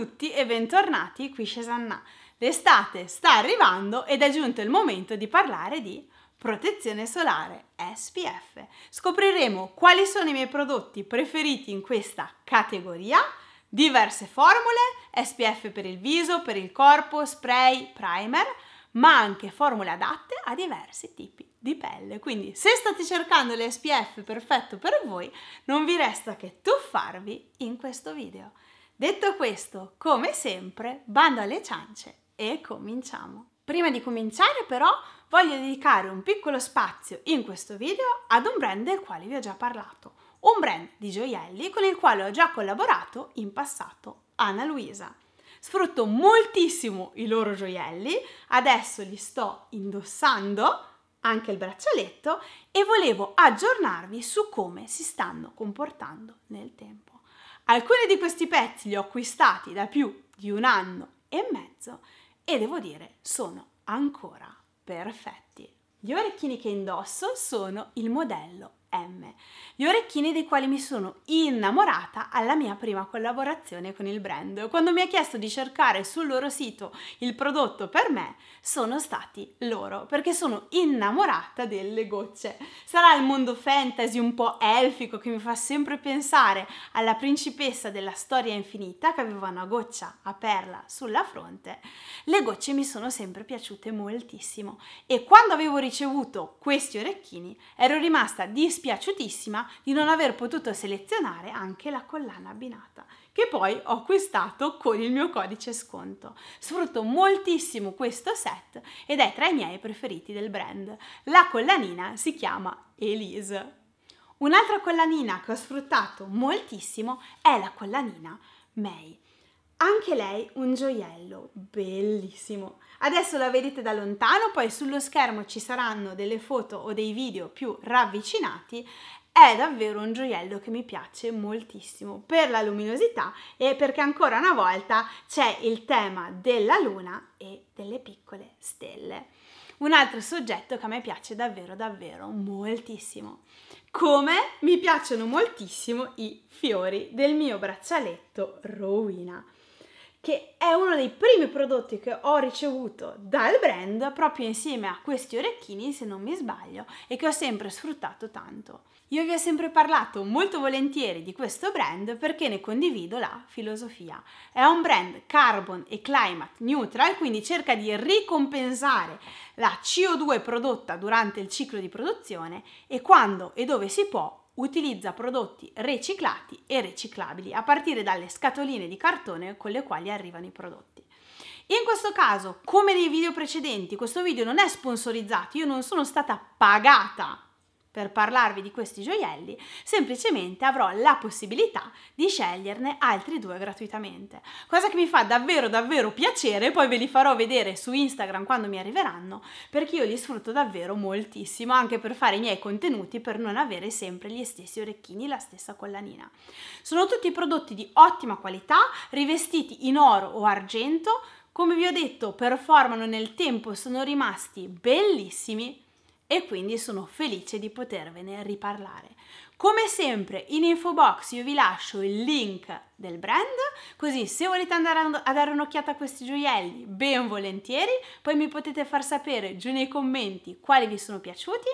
tutti e bentornati qui Shesanna. L'estate sta arrivando ed è giunto il momento di parlare di protezione solare SPF. Scopriremo quali sono i miei prodotti preferiti in questa categoria, diverse formule, SPF per il viso, per il corpo, spray, primer, ma anche formule adatte a diversi tipi di pelle. Quindi se state cercando l'SPF perfetto per voi, non vi resta che tuffarvi in questo video. Detto questo, come sempre, bando alle ciance e cominciamo! Prima di cominciare però voglio dedicare un piccolo spazio in questo video ad un brand del quale vi ho già parlato, un brand di gioielli con il quale ho già collaborato in passato, Anna Luisa. Sfrutto moltissimo i loro gioielli, adesso li sto indossando, anche il braccialetto, e volevo aggiornarvi su come si stanno comportando nel tempo. Alcuni di questi pezzi li ho acquistati da più di un anno e mezzo e devo dire sono ancora perfetti. Gli orecchini che indosso sono il modello M. Gli orecchini dei quali mi sono innamorata alla mia prima collaborazione con il brand. Quando mi ha chiesto di cercare sul loro sito il prodotto per me, sono stati loro, perché sono innamorata delle gocce. Sarà il mondo fantasy un po' elfico che mi fa sempre pensare alla principessa della storia infinita che aveva una goccia a perla sulla fronte. Le gocce mi sono sempre piaciute moltissimo e quando avevo ricevuto questi orecchini ero rimasta disperata dispiaciutissima di non aver potuto selezionare anche la collana abbinata che poi ho acquistato con il mio codice sconto. Sfrutto moltissimo questo set ed è tra i miei preferiti del brand. La collanina si chiama Elise. Un'altra collanina che ho sfruttato moltissimo è la collanina May. Anche lei un gioiello, bellissimo. Adesso la vedete da lontano, poi sullo schermo ci saranno delle foto o dei video più ravvicinati. È davvero un gioiello che mi piace moltissimo per la luminosità e perché ancora una volta c'è il tema della luna e delle piccole stelle. Un altro soggetto che a me piace davvero davvero moltissimo. Come mi piacciono moltissimo i fiori del mio braccialetto Rowena che è uno dei primi prodotti che ho ricevuto dal brand proprio insieme a questi orecchini, se non mi sbaglio, e che ho sempre sfruttato tanto. Io vi ho sempre parlato molto volentieri di questo brand perché ne condivido la filosofia. È un brand carbon e climate neutral, quindi cerca di ricompensare la CO2 prodotta durante il ciclo di produzione e quando e dove si può utilizza prodotti riciclati e riciclabili a partire dalle scatoline di cartone con le quali arrivano i prodotti. In questo caso, come nei video precedenti, questo video non è sponsorizzato, io non sono stata pagata per parlarvi di questi gioielli, semplicemente avrò la possibilità di sceglierne altri due gratuitamente. Cosa che mi fa davvero davvero piacere, poi ve li farò vedere su Instagram quando mi arriveranno, perché io li sfrutto davvero moltissimo, anche per fare i miei contenuti, per non avere sempre gli stessi orecchini, la stessa collanina. Sono tutti prodotti di ottima qualità, rivestiti in oro o argento, come vi ho detto, performano nel tempo, sono rimasti bellissimi e quindi sono felice di potervene riparlare. Come sempre in info box io vi lascio il link del brand, così se volete andare a dare un'occhiata a questi gioielli ben volentieri, poi mi potete far sapere giù nei commenti quali vi sono piaciuti.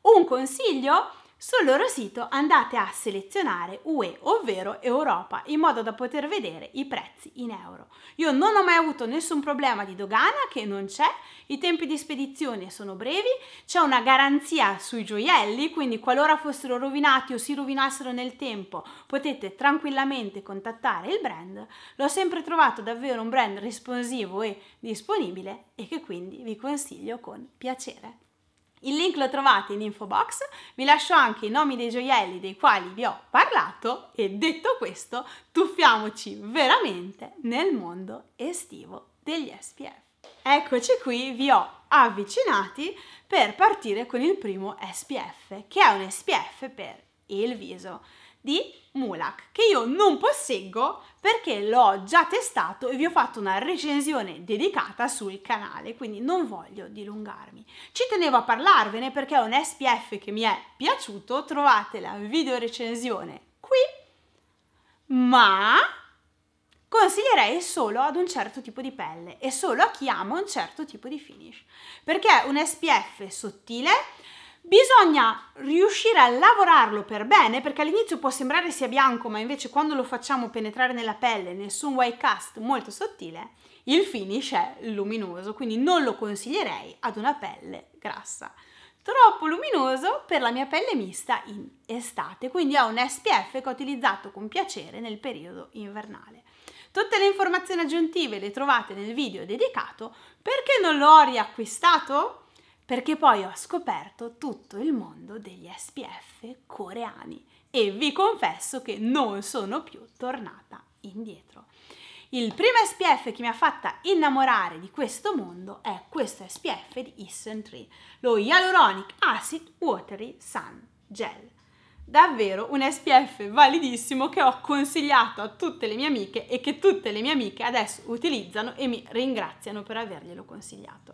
Un consiglio sul loro sito andate a selezionare UE, ovvero Europa, in modo da poter vedere i prezzi in euro. Io non ho mai avuto nessun problema di dogana, che non c'è, i tempi di spedizione sono brevi, c'è una garanzia sui gioielli, quindi qualora fossero rovinati o si rovinassero nel tempo potete tranquillamente contattare il brand. L'ho sempre trovato davvero un brand responsivo e disponibile e che quindi vi consiglio con piacere. Il link lo trovate in info box, vi lascio anche i nomi dei gioielli dei quali vi ho parlato e detto questo tuffiamoci veramente nel mondo estivo degli SPF. Eccoci qui, vi ho avvicinati per partire con il primo SPF che è un SPF per il viso di Mulak, che io non posseggo perché l'ho già testato e vi ho fatto una recensione dedicata sul canale, quindi non voglio dilungarmi. Ci tenevo a parlarvene perché è un SPF che mi è piaciuto, trovate la video recensione qui, ma consiglierei solo ad un certo tipo di pelle e solo a chi ama un certo tipo di finish, perché è un SPF sottile, Bisogna riuscire a lavorarlo per bene perché all'inizio può sembrare sia bianco, ma invece quando lo facciamo penetrare nella pelle, nessun white cast molto sottile, il finish è luminoso, quindi non lo consiglierei ad una pelle grassa. Troppo luminoso per la mia pelle mista in estate, quindi ho un SPF che ho utilizzato con piacere nel periodo invernale. Tutte le informazioni aggiuntive le trovate nel video dedicato. Perché non l'ho riacquistato? perché poi ho scoperto tutto il mondo degli SPF coreani e vi confesso che non sono più tornata indietro. Il primo SPF che mi ha fatta innamorare di questo mondo è questo SPF di Eastern Tree, lo Hyaluronic Acid Watery Sun Gel. Davvero un SPF validissimo che ho consigliato a tutte le mie amiche e che tutte le mie amiche adesso utilizzano e mi ringraziano per averglielo consigliato.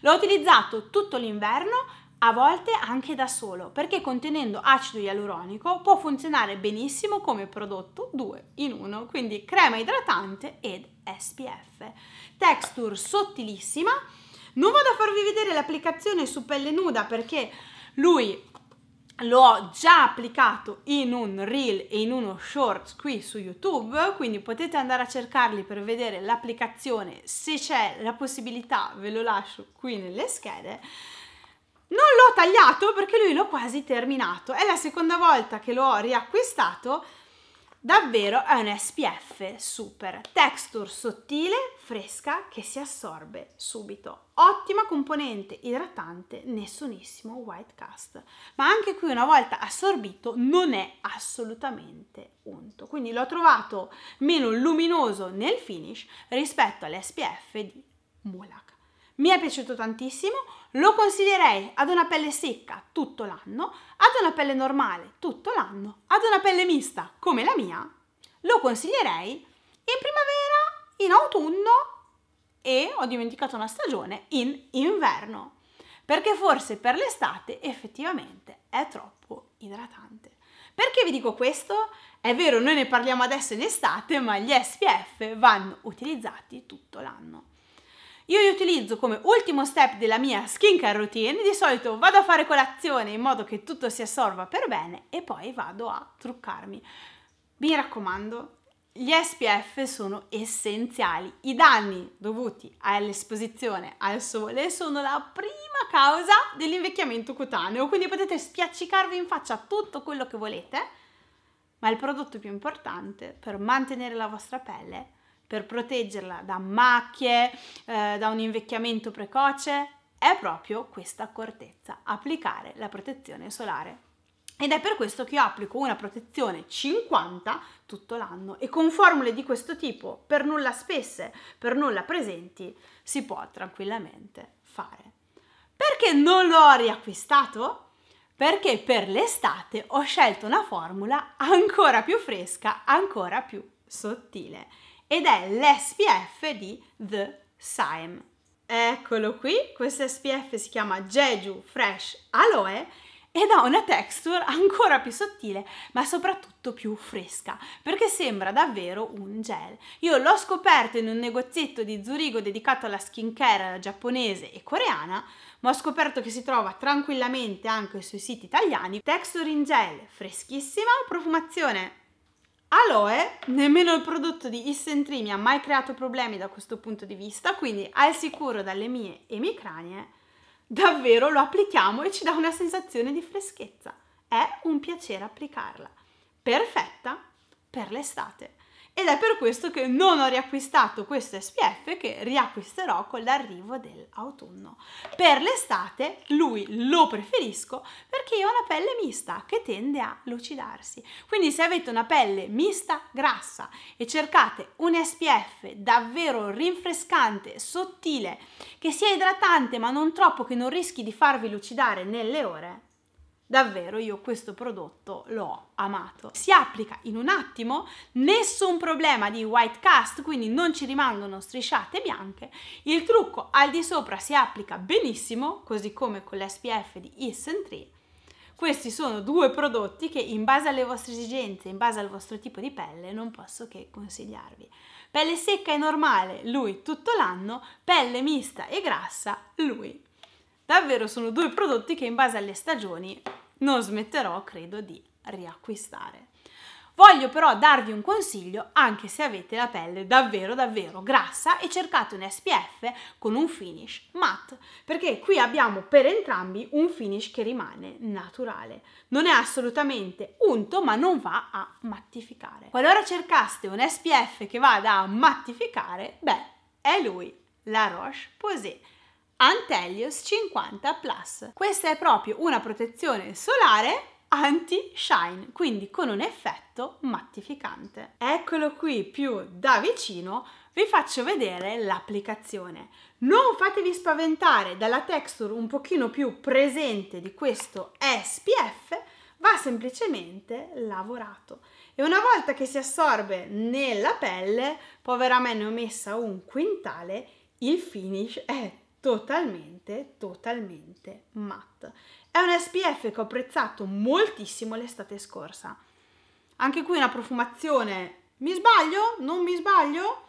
L'ho utilizzato tutto l'inverno, a volte anche da solo, perché contenendo acido ialuronico può funzionare benissimo come prodotto 2 in 1, quindi crema idratante ed SPF. Texture sottilissima. Non vado a farvi vedere l'applicazione su pelle nuda perché lui lo ho già applicato in un reel e in uno short qui su YouTube, quindi potete andare a cercarli per vedere l'applicazione, se c'è la possibilità ve lo lascio qui nelle schede. Non l'ho tagliato perché lui l'ho quasi terminato, è la seconda volta che lo ho riacquistato Davvero è un SPF super, texture sottile, fresca, che si assorbe subito. Ottima componente idratante, nessunissimo white cast. Ma anche qui una volta assorbito non è assolutamente unto. Quindi l'ho trovato meno luminoso nel finish rispetto all'SPF di Mulak mi è piaciuto tantissimo, lo consiglierei ad una pelle secca tutto l'anno, ad una pelle normale tutto l'anno, ad una pelle mista come la mia, lo consiglierei in primavera, in autunno e ho dimenticato una stagione in inverno, perché forse per l'estate effettivamente è troppo idratante. Perché vi dico questo? È vero, noi ne parliamo adesso in estate, ma gli SPF vanno utilizzati tutto l'anno. Io li utilizzo come ultimo step della mia skincare routine, di solito vado a fare colazione in modo che tutto si assorba per bene e poi vado a truccarmi. Mi raccomando, gli SPF sono essenziali. I danni dovuti all'esposizione al sole sono la prima causa dell'invecchiamento cutaneo, quindi potete spiaccicarvi in faccia tutto quello che volete, ma il prodotto più importante per mantenere la vostra pelle è per proteggerla da macchie, eh, da un invecchiamento precoce, è proprio questa accortezza, applicare la protezione solare. Ed è per questo che io applico una protezione 50 tutto l'anno e con formule di questo tipo, per nulla spesse, per nulla presenti, si può tranquillamente fare. Perché non l'ho riacquistato? Perché per l'estate ho scelto una formula ancora più fresca, ancora più sottile ed è l'SPF di The Sime. Eccolo qui, questo SPF si chiama Jeju Fresh Aloe ed ha una texture ancora più sottile ma soprattutto più fresca perché sembra davvero un gel. Io l'ho scoperto in un negozietto di Zurigo dedicato alla skincare giapponese e coreana ma ho scoperto che si trova tranquillamente anche sui siti italiani. Texture in gel freschissima, profumazione Aloe, nemmeno il prodotto di Issentry mi ha mai creato problemi da questo punto di vista, quindi al sicuro dalle mie emicranie, davvero lo applichiamo e ci dà una sensazione di freschezza. È un piacere applicarla. Perfetta per l'estate ed è per questo che non ho riacquistato questo SPF che riacquisterò con l'arrivo dell'autunno. Per l'estate lui lo preferisco perché io ho una pelle mista che tende a lucidarsi. Quindi se avete una pelle mista grassa e cercate un SPF davvero rinfrescante, sottile, che sia idratante ma non troppo che non rischi di farvi lucidare nelle ore, Davvero io questo prodotto l'ho amato. Si applica in un attimo, nessun problema di white cast, quindi non ci rimangono strisciate bianche. Il trucco al di sopra si applica benissimo, così come con l'SPF di Essen 3. Questi sono due prodotti che in base alle vostre esigenze, in base al vostro tipo di pelle, non posso che consigliarvi. Pelle secca e normale, lui tutto l'anno, pelle mista e grassa, lui. Davvero sono due prodotti che in base alle stagioni non smetterò, credo, di riacquistare. Voglio però darvi un consiglio anche se avete la pelle davvero davvero grassa e cercate un SPF con un finish matte, perché qui abbiamo per entrambi un finish che rimane naturale. Non è assolutamente unto ma non va a mattificare. Qualora cercaste un SPF che vada a mattificare, beh, è lui, la Roche Posay Antelios 50 Plus. Questa è proprio una protezione solare anti-shine, quindi con un effetto mattificante. Eccolo qui più da vicino, vi faccio vedere l'applicazione. Non fatevi spaventare dalla texture un pochino più presente di questo SPF, va semplicemente lavorato e una volta che si assorbe nella pelle, povera me ne ho messa un quintale, il finish è totalmente, totalmente matte. È un SPF che ho apprezzato moltissimo l'estate scorsa. Anche qui una profumazione, mi sbaglio? Non mi sbaglio?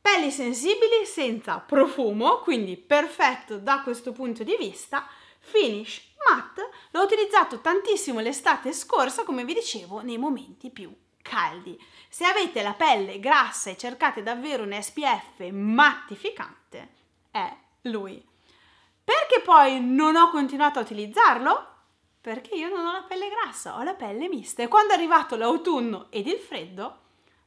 Pelli sensibili senza profumo, quindi perfetto da questo punto di vista. Finish matte, l'ho utilizzato tantissimo l'estate scorsa, come vi dicevo, nei momenti più caldi. Se avete la pelle grassa e cercate davvero un SPF mattificante, è lui. Perché poi non ho continuato a utilizzarlo? Perché io non ho la pelle grassa, ho la pelle mista e quando è arrivato l'autunno ed il freddo,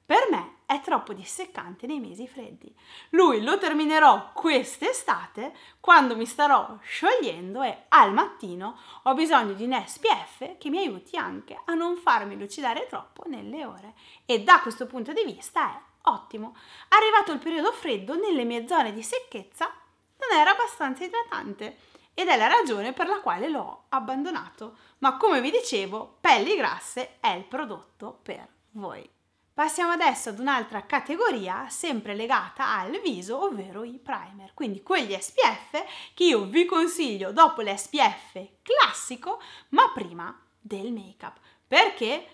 per me è troppo disseccante nei mesi freddi. Lui lo terminerò quest'estate quando mi starò sciogliendo e al mattino ho bisogno di un SPF che mi aiuti anche a non farmi lucidare troppo nelle ore. E da questo punto di vista è ottimo. Arrivato il periodo freddo, nelle mie zone di secchezza non era abbastanza idratante ed è la ragione per la quale l'ho abbandonato. Ma come vi dicevo, pelli grasse è il prodotto per voi. Passiamo adesso ad un'altra categoria sempre legata al viso, ovvero i primer, quindi quegli SPF che io vi consiglio dopo l'SPF classico, ma prima del make-up. Perché?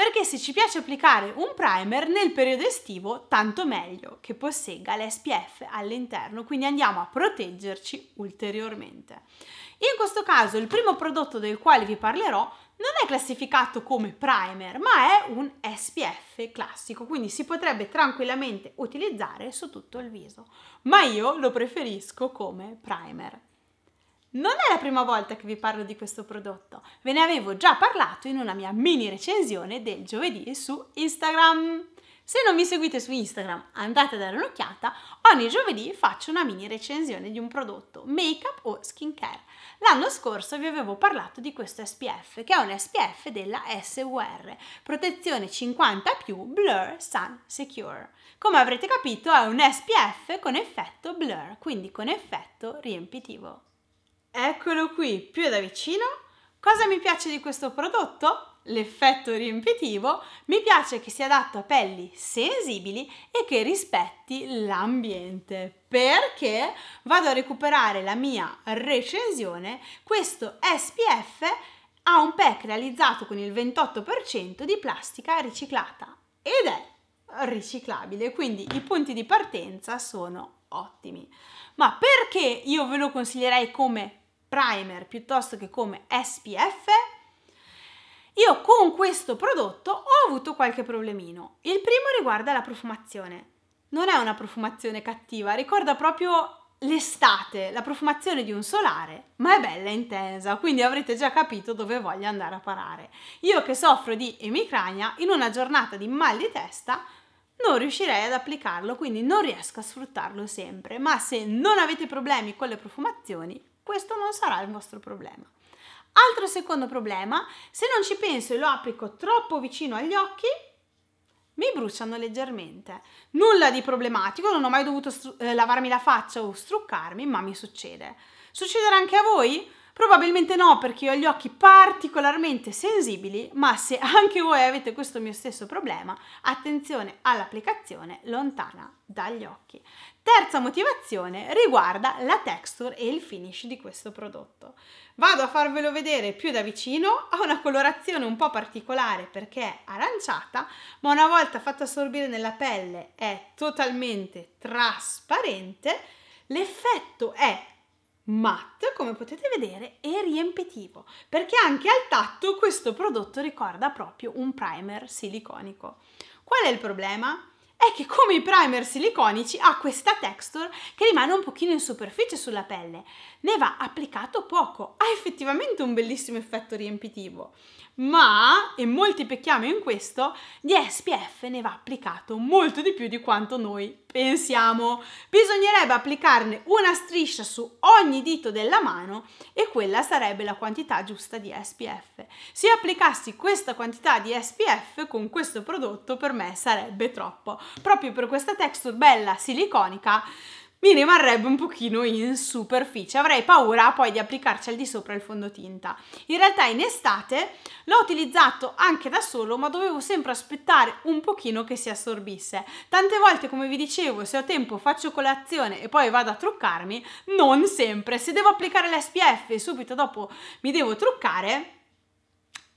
perché se ci piace applicare un primer nel periodo estivo, tanto meglio che possegga l'SPF all'interno, quindi andiamo a proteggerci ulteriormente. In questo caso il primo prodotto del quale vi parlerò non è classificato come primer, ma è un SPF classico, quindi si potrebbe tranquillamente utilizzare su tutto il viso, ma io lo preferisco come primer. Non è la prima volta che vi parlo di questo prodotto, ve ne avevo già parlato in una mia mini recensione del giovedì su Instagram. Se non mi seguite su Instagram andate a dare un'occhiata, ogni giovedì faccio una mini recensione di un prodotto, make-up o skincare. L'anno scorso vi avevo parlato di questo SPF, che è un SPF della SUR, protezione 50+, Blur Sun Secure. Come avrete capito è un SPF con effetto blur, quindi con effetto riempitivo. Eccolo qui, più da vicino. Cosa mi piace di questo prodotto? L'effetto riempitivo. Mi piace che sia adatto a pelli sensibili e che rispetti l'ambiente. Perché vado a recuperare la mia recensione. Questo SPF ha un pack realizzato con il 28% di plastica riciclata ed è riciclabile, quindi i punti di partenza sono ottimi. Ma perché io ve lo consiglierei come primer piuttosto che come SPF? Io con questo prodotto ho avuto qualche problemino. Il primo riguarda la profumazione. Non è una profumazione cattiva, ricorda proprio l'estate, la profumazione di un solare, ma è bella e intensa, quindi avrete già capito dove voglio andare a parare. Io che soffro di emicrania, in una giornata di mal di testa non riuscirei ad applicarlo, quindi non riesco a sfruttarlo sempre, ma se non avete problemi con le profumazioni, questo non sarà il vostro problema. Altro secondo problema, se non ci penso e lo applico troppo vicino agli occhi, mi bruciano leggermente. Nulla di problematico, non ho mai dovuto eh, lavarmi la faccia o struccarmi, ma mi succede. Succederà anche a voi? Probabilmente no, perché io ho gli occhi particolarmente sensibili, ma se anche voi avete questo mio stesso problema, attenzione all'applicazione lontana dagli occhi. Terza motivazione riguarda la texture e il finish di questo prodotto. Vado a farvelo vedere più da vicino, ha una colorazione un po' particolare perché è aranciata, ma una volta fatta assorbire nella pelle è totalmente trasparente. L'effetto è matte, come potete vedere, e riempitivo, perché anche al tatto questo prodotto ricorda proprio un primer siliconico. Qual è il problema? È che come i primer siliconici ha questa texture che rimane un pochino in superficie sulla pelle, ne va applicato poco, ha effettivamente un bellissimo effetto riempitivo, ma, e molti pecchiamo in questo, di SPF ne va applicato molto di più di quanto noi pensiamo, bisognerebbe applicarne una striscia su ogni dito della mano e quella sarebbe la quantità giusta di SPF. Se applicassi questa quantità di SPF con questo prodotto per me sarebbe troppo. Proprio per questa texture bella siliconica mi rimarrebbe un pochino in superficie, avrei paura poi di applicarci al di sopra il fondotinta. In realtà in estate l'ho utilizzato anche da solo, ma dovevo sempre aspettare un pochino che si assorbisse. Tante volte, come vi dicevo, se ho tempo faccio colazione e poi vado a truccarmi, non sempre. Se devo applicare l'SPF e subito dopo mi devo truccare,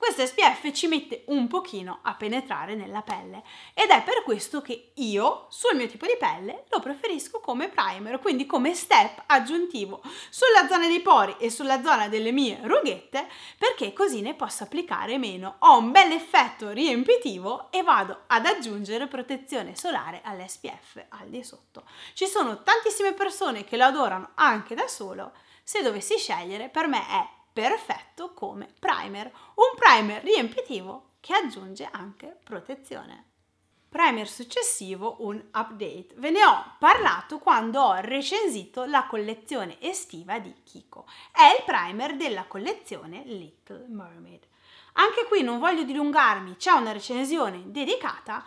questo SPF ci mette un pochino a penetrare nella pelle ed è per questo che io sul mio tipo di pelle lo preferisco come primer, quindi come step aggiuntivo sulla zona dei pori e sulla zona delle mie rughette perché così ne posso applicare meno. Ho un bel effetto riempitivo e vado ad aggiungere protezione solare all'SPF al di sotto. Ci sono tantissime persone che lo adorano anche da solo, se dovessi scegliere per me è perfetto come primer, un primer riempitivo che aggiunge anche protezione. Primer successivo un update. Ve ne ho parlato quando ho recensito la collezione estiva di Kiko. È il primer della collezione Little Mermaid. Anche qui non voglio dilungarmi, c'è una recensione dedicata,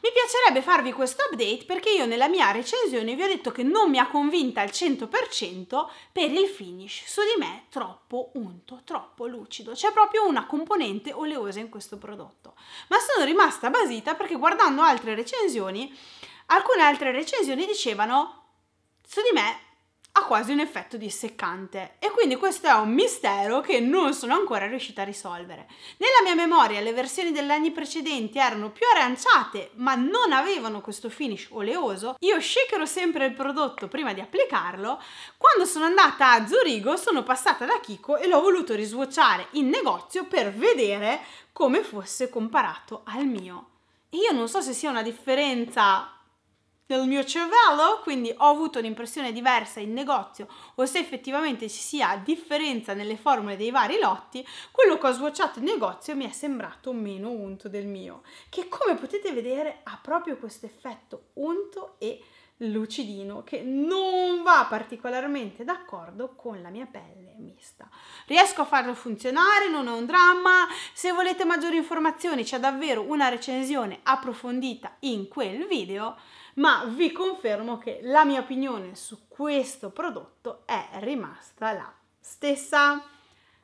mi piacerebbe farvi questo update perché io nella mia recensione vi ho detto che non mi ha convinta al 100% per il finish. Su di me troppo unto, troppo lucido. C'è proprio una componente oleosa in questo prodotto. Ma sono rimasta basita perché guardando altre recensioni, alcune altre recensioni dicevano su di me ha quasi un effetto disseccante e quindi questo è un mistero che non sono ancora riuscita a risolvere. Nella mia memoria le versioni degli anni precedenti erano più aranciate ma non avevano questo finish oleoso, io shakerò sempre il prodotto prima di applicarlo, quando sono andata a Zurigo sono passata da Kiko e l'ho voluto risuocciare in negozio per vedere come fosse comparato al mio. E io non so se sia una differenza del mio cervello, quindi ho avuto un'impressione diversa in negozio o se effettivamente ci sia differenza nelle formule dei vari lotti, quello che ho swatchato in negozio mi è sembrato meno unto del mio, che come potete vedere ha proprio questo effetto unto e lucidino che non va particolarmente d'accordo con la mia pelle mista. Riesco a farlo funzionare, non è un dramma. Se volete maggiori informazioni c'è davvero una recensione approfondita in quel video ma vi confermo che la mia opinione su questo prodotto è rimasta la stessa.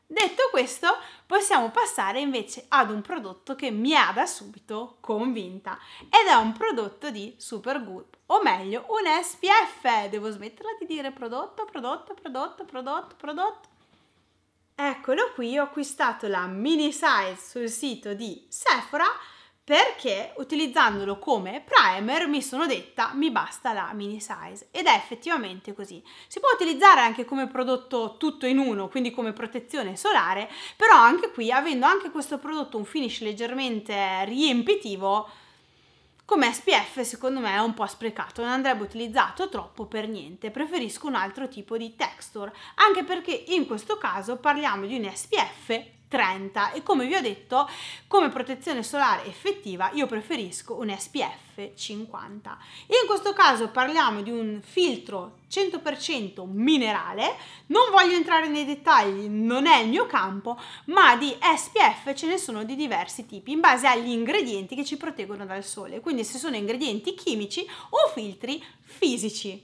Detto questo, possiamo passare invece ad un prodotto che mi ha da subito convinta ed è un prodotto di Super o meglio un SPF. Devo smetterla di dire prodotto, prodotto, prodotto, prodotto, prodotto. Eccolo qui, ho acquistato la mini size sul sito di Sephora perché utilizzandolo come primer mi sono detta mi basta la mini size ed è effettivamente così. Si può utilizzare anche come prodotto tutto in uno, quindi come protezione solare, però anche qui avendo anche questo prodotto un finish leggermente riempitivo, come SPF secondo me è un po' sprecato, non andrebbe utilizzato troppo per niente, preferisco un altro tipo di texture, anche perché in questo caso parliamo di un SPF 30 e come vi ho detto come protezione solare effettiva io preferisco un SPF 50. Io in questo caso parliamo di un filtro 100% minerale, non voglio entrare nei dettagli, non è il mio campo, ma di SPF ce ne sono di diversi tipi in base agli ingredienti che ci proteggono dal sole, quindi se sono ingredienti chimici o filtri fisici.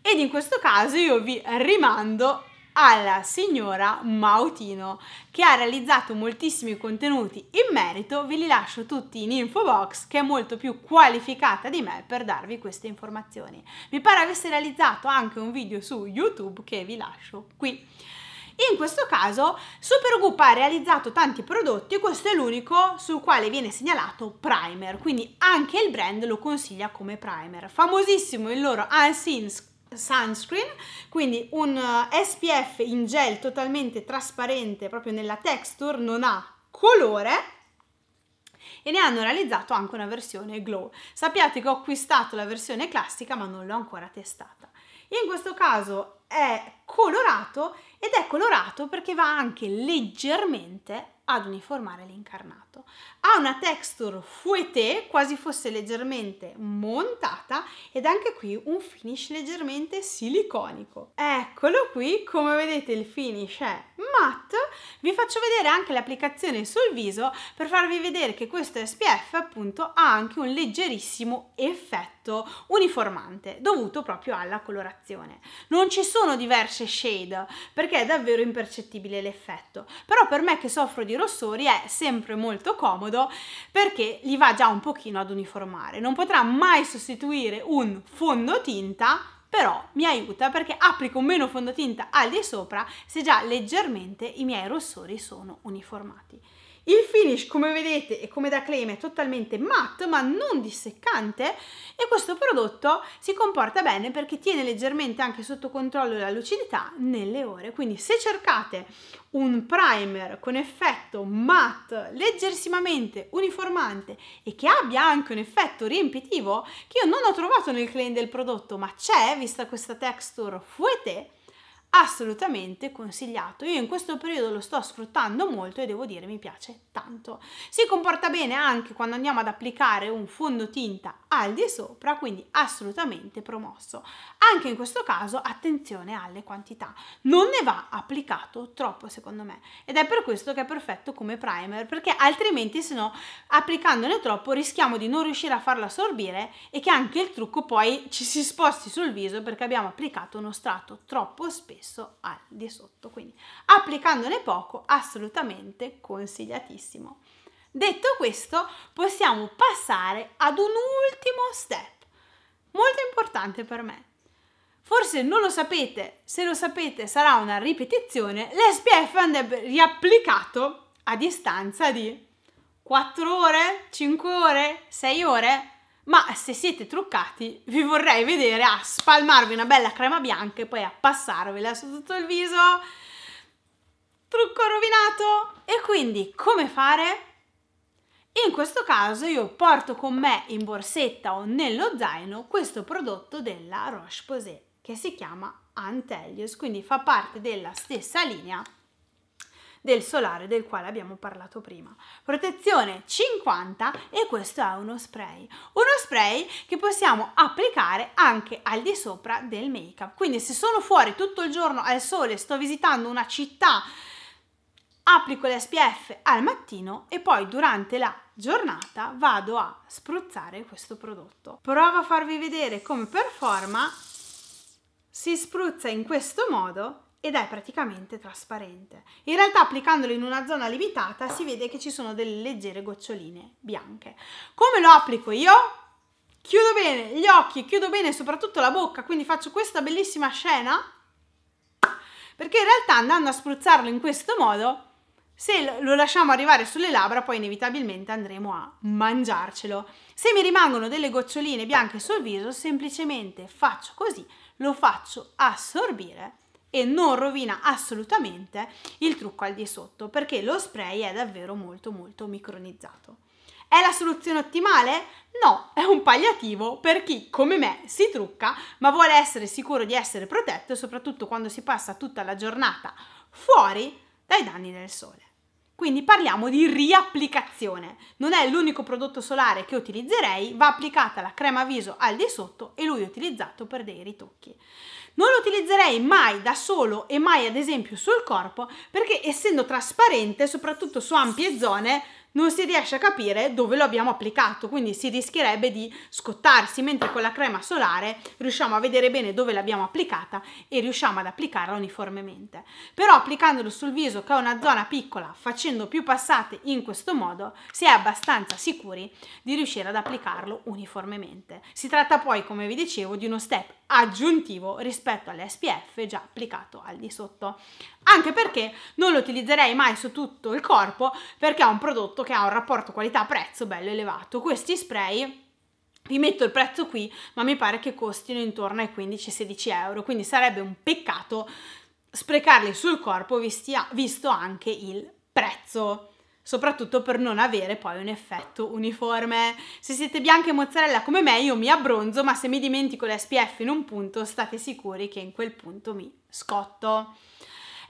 Ed in questo caso io vi rimando alla signora Mautino che ha realizzato moltissimi contenuti in merito, ve li lascio tutti in info box che è molto più qualificata di me per darvi queste informazioni. Mi pare avesse realizzato anche un video su YouTube che vi lascio qui. In questo caso Supergoop ha realizzato tanti prodotti questo è l'unico sul quale viene segnalato primer, quindi anche il brand lo consiglia come primer. Famosissimo il loro Unseen sunscreen, quindi un eh, SPF in gel totalmente trasparente proprio nella texture, non ha colore e ne hanno realizzato anche una versione glow. Sappiate che ho acquistato la versione classica ma non l'ho ancora testata. In questo caso è colorato ed è colorato perché va anche leggermente ad uniformare l'incarnato fatto. Ha una texture fouetté, quasi fosse leggermente montata ed anche qui un finish leggermente siliconico. Eccolo qui, come vedete il finish è matte. Vi faccio vedere anche l'applicazione sul viso per farvi vedere che questo SPF appunto ha anche un leggerissimo effetto uniformante dovuto proprio alla colorazione. Non ci sono diverse shade perché è davvero impercettibile l'effetto, però per me che soffro di rossori è sempre molto molto comodo perché gli va già un pochino ad uniformare. Non potrà mai sostituire un fondotinta però mi aiuta perché applico meno fondotinta al di sopra se già leggermente i miei rossori sono uniformati. Il finish, come vedete e come da claim, è totalmente matte ma non disseccante e questo prodotto si comporta bene perché tiene leggermente anche sotto controllo la lucidità nelle ore. Quindi se cercate un primer con effetto matte, leggerissimamente uniformante e che abbia anche un effetto riempitivo, che io non ho trovato nel claim del prodotto, ma c'è, vista questa texture fuete, assolutamente consigliato. Io in questo periodo lo sto sfruttando molto e devo dire mi piace tanto. Si comporta bene anche quando andiamo ad applicare un fondotinta al di sopra, quindi assolutamente promosso. Anche in questo caso attenzione alle quantità, non ne va applicato troppo secondo me ed è per questo che è perfetto come primer perché altrimenti se no applicandone troppo rischiamo di non riuscire a farlo assorbire e che anche il trucco poi ci si sposti sul viso perché abbiamo applicato uno strato troppo spesso messo al di sotto, quindi applicandone poco assolutamente consigliatissimo. Detto questo, possiamo passare ad un ultimo step, molto importante per me. Forse non lo sapete, se lo sapete sarà una ripetizione, l'SPF andrebbe riapplicato a distanza di 4 ore, 5 ore, 6 ore, ma se siete truccati vi vorrei vedere a spalmarvi una bella crema bianca e poi a passarvela su tutto il viso. Trucco rovinato! E quindi come fare? In questo caso io porto con me in borsetta o nello zaino questo prodotto della Roche-Posay che si chiama Antelius, quindi fa parte della stessa linea del solare del quale abbiamo parlato prima. Protezione 50 e questo è uno spray. Uno spray che possiamo applicare anche al di sopra del make up. Quindi se sono fuori tutto il giorno al sole, sto visitando una città, applico l'SPF al mattino e poi durante la giornata vado a spruzzare questo prodotto. Provo a farvi vedere come performa si spruzza in questo modo ed è praticamente trasparente. In realtà applicandolo in una zona limitata si vede che ci sono delle leggere goccioline bianche. Come lo applico io? Chiudo bene gli occhi, chiudo bene soprattutto la bocca, quindi faccio questa bellissima scena, perché in realtà andando a spruzzarlo in questo modo, se lo lasciamo arrivare sulle labbra, poi inevitabilmente andremo a mangiarcelo. Se mi rimangono delle goccioline bianche sul viso, semplicemente faccio così, lo faccio assorbire e non rovina assolutamente il trucco al di sotto perché lo spray è davvero molto molto micronizzato. È la soluzione ottimale? No, è un palliativo per chi come me si trucca ma vuole essere sicuro di essere protetto soprattutto quando si passa tutta la giornata fuori dai danni del sole. Quindi parliamo di riapplicazione. Non è l'unico prodotto solare che utilizzerei, va applicata la crema viso al di sotto e lui utilizzato per dei ritocchi. Non lo utilizzerei mai da solo e mai ad esempio sul corpo perché essendo trasparente, soprattutto su ampie zone, non si riesce a capire dove lo abbiamo applicato, quindi si rischierebbe di scottarsi, mentre con la crema solare riusciamo a vedere bene dove l'abbiamo applicata e riusciamo ad applicarla uniformemente. Però applicandolo sul viso che è una zona piccola, facendo più passate in questo modo, si è abbastanza sicuri di riuscire ad applicarlo uniformemente. Si tratta poi, come vi dicevo, di uno step aggiuntivo rispetto all'SPF già applicato al di sotto, anche perché non lo utilizzerei mai su tutto il corpo perché è un prodotto prodotto che ha un rapporto qualità-prezzo bello elevato. Questi spray vi metto il prezzo qui, ma mi pare che costino intorno ai 15-16 euro, quindi sarebbe un peccato sprecarli sul corpo vistia, visto anche il prezzo soprattutto per non avere poi un effetto uniforme. Se siete bianche e mozzarella come me, io mi abbronzo, ma se mi dimentico l'SPF in un punto, state sicuri che in quel punto mi scotto.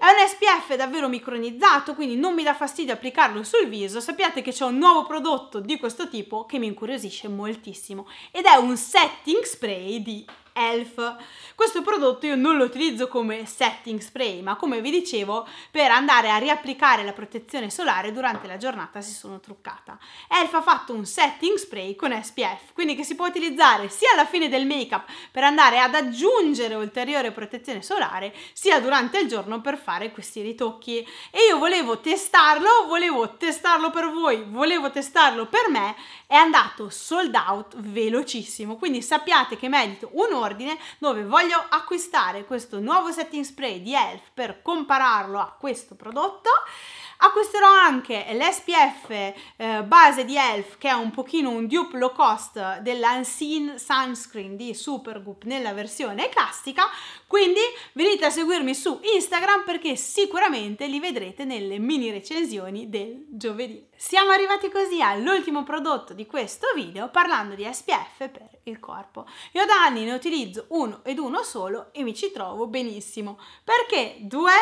È un SPF davvero micronizzato, quindi non mi dà fastidio applicarlo sul viso. Sappiate che c'è un nuovo prodotto di questo tipo che mi incuriosisce moltissimo ed è un setting spray di Elf. Questo prodotto io non lo utilizzo come setting spray, ma come vi dicevo, per andare a riapplicare la protezione solare durante la giornata si sono truccata. Elf ha fatto un setting spray con SPF, quindi che si può utilizzare sia alla fine del make-up per andare ad aggiungere ulteriore protezione solare, sia durante il giorno per fare questi ritocchi. E io volevo testarlo, volevo testarlo per voi, volevo testarlo per me, è andato sold out velocissimo, quindi sappiate che merito un'ora ordine dove voglio acquistare questo nuovo setting spray di ELF per compararlo a questo prodotto Acquisterò ah, anche l'SPF eh, base di ELF che è un pochino un dupe low cost dell'Unseen Sunscreen di Supergoop nella versione classica quindi venite a seguirmi su Instagram perché sicuramente li vedrete nelle mini recensioni del giovedì. Siamo arrivati così all'ultimo prodotto di questo video parlando di SPF per il corpo. Io da anni ne utilizzo uno ed uno solo e mi ci trovo benissimo perché due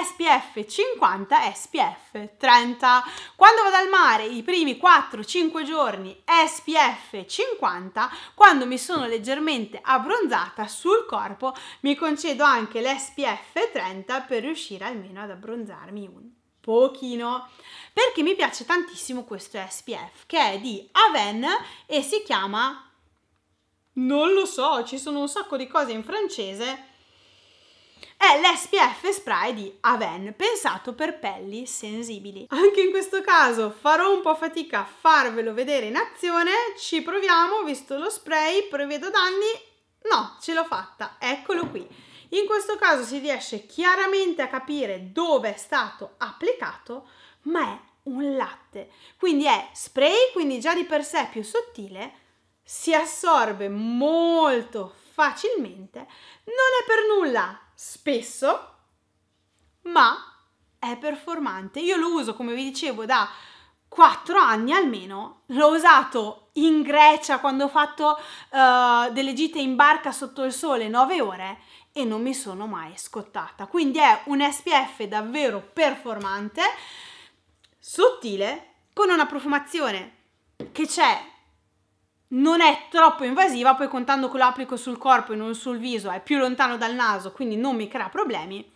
SPF 50, SPF 30. Quando vado al mare i primi 4-5 giorni SPF 50, quando mi sono leggermente abbronzata sul corpo mi concedo anche l'SPF 30 per riuscire almeno ad abbronzarmi un pochino perché mi piace tantissimo questo SPF che è di Aven e si chiama non lo so, ci sono un sacco di cose in francese è l'SPF spray di Aven, pensato per pelli sensibili. Anche in questo caso farò un po' fatica a farvelo vedere in azione, ci proviamo, visto lo spray, prevedo danni, no, ce l'ho fatta, eccolo qui. In questo caso si riesce chiaramente a capire dove è stato applicato, ma è un latte. Quindi è spray, quindi già di per sé più sottile, si assorbe molto facilmente, non è per nulla spesso, ma è performante. Io lo uso, come vi dicevo, da 4 anni almeno. L'ho usato in Grecia quando ho fatto uh, delle gite in barca sotto il sole 9 ore e non mi sono mai scottata. Quindi è un SPF davvero performante, sottile, con una profumazione che c'è non è troppo invasiva, poi contando che lo applico sul corpo e non sul viso, è più lontano dal naso, quindi non mi crea problemi.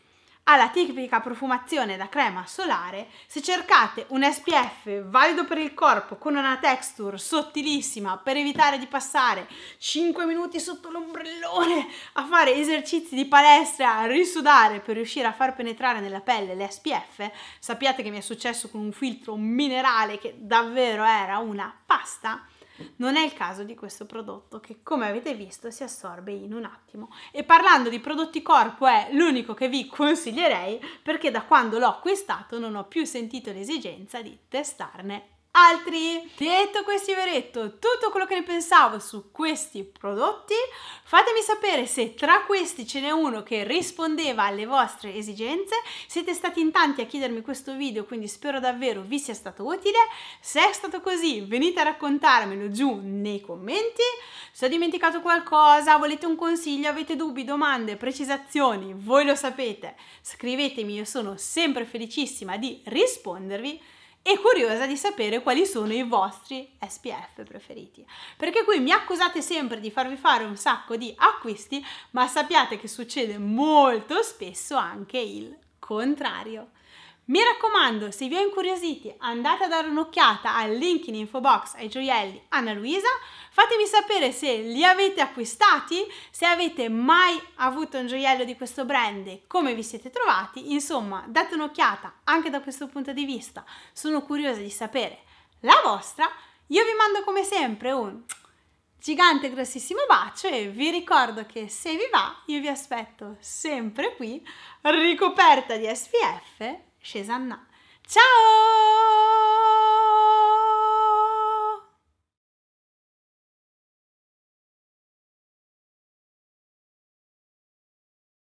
Ha la tipica profumazione da crema solare. Se cercate un SPF valido per il corpo con una texture sottilissima per evitare di passare 5 minuti sotto l'ombrellone a fare esercizi di palestra, a risudare per riuscire a far penetrare nella pelle l'SPF, sappiate che mi è successo con un filtro minerale che davvero era una pasta non è il caso di questo prodotto che come avete visto si assorbe in un attimo. E parlando di prodotti corpo è l'unico che vi consiglierei perché da quando l'ho acquistato non ho più sentito l'esigenza di testarne altri. Detto questo vi ho detto tutto quello che ne pensavo su questi prodotti, fatemi sapere se tra questi ce n'è uno che rispondeva alle vostre esigenze. Siete stati in tanti a chiedermi questo video, quindi spero davvero vi sia stato utile. Se è stato così, venite a raccontarmelo giù nei commenti. Se ho dimenticato qualcosa, volete un consiglio, avete dubbi, domande, precisazioni, voi lo sapete, scrivetemi, io sono sempre felicissima di rispondervi e curiosa di sapere quali sono i vostri SPF preferiti. Perché qui mi accusate sempre di farvi fare un sacco di acquisti, ma sappiate che succede molto spesso anche il contrario. Mi raccomando, se vi ho incuriositi, andate a dare un'occhiata al link in info box ai gioielli Anna Luisa. Fatemi sapere se li avete acquistati, se avete mai avuto un gioiello di questo brand, come vi siete trovati. Insomma, date un'occhiata anche da questo punto di vista. Sono curiosa di sapere la vostra. Io vi mando come sempre un gigante grossissimo bacio e vi ricordo che se vi va io vi aspetto sempre qui ricoperta di SPF Cesanna. Ciao!